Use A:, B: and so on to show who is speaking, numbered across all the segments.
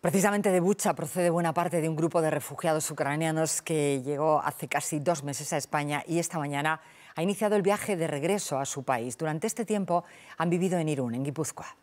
A: Precisamente de Bucha procede buena parte de un grupo de refugiados ucranianos que llegó hace casi dos meses a España y esta mañana ha iniciado el viaje de regreso a su país. Durante este tiempo han vivido en Irún, en Guipúzcoa.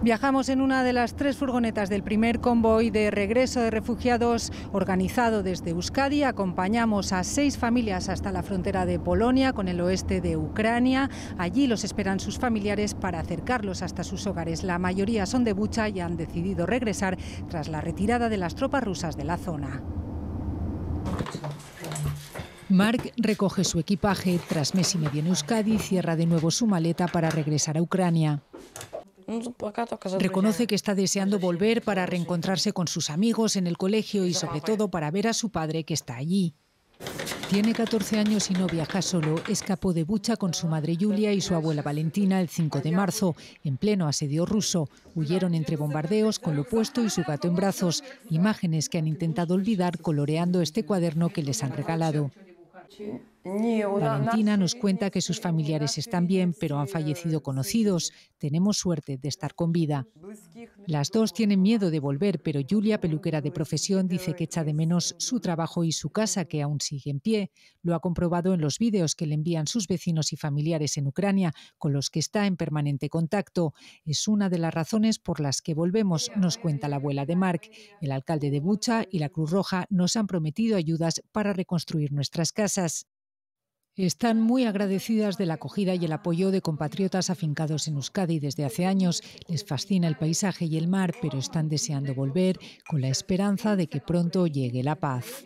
B: Viajamos en una de las tres furgonetas del primer convoy de regreso de refugiados organizado desde Euskadi. Acompañamos a seis familias hasta la frontera de Polonia con el oeste de Ucrania. Allí los esperan sus familiares para acercarlos hasta sus hogares. La mayoría son de Bucha y han decidido regresar tras la retirada de las tropas rusas de la zona. Mark recoge su equipaje tras mes y medio en Euskadi, cierra de nuevo su maleta para regresar a Ucrania. Reconoce que está deseando volver para reencontrarse con sus amigos en el colegio y sobre todo para ver a su padre que está allí. Tiene 14 años y no viaja solo. Escapó de Bucha con su madre Julia y su abuela Valentina el 5 de marzo, en pleno asedio ruso. Huyeron entre bombardeos con lo puesto y su gato en brazos. Imágenes que han intentado olvidar coloreando este cuaderno que les han regalado. Valentina nos cuenta que sus familiares están bien, pero han fallecido conocidos. Tenemos suerte de estar con vida. Las dos tienen miedo de volver, pero Julia, peluquera de profesión, dice que echa de menos su trabajo y su casa, que aún sigue en pie. Lo ha comprobado en los vídeos que le envían sus vecinos y familiares en Ucrania, con los que está en permanente contacto. Es una de las razones por las que volvemos, nos cuenta la abuela de Mark. El alcalde de Bucha y la Cruz Roja nos han prometido ayudas para reconstruir nuestras casas. Están muy agradecidas de la acogida y el apoyo de compatriotas afincados en Euskadi desde hace años. Les fascina el paisaje y el mar, pero están deseando volver con la esperanza de que pronto llegue la paz.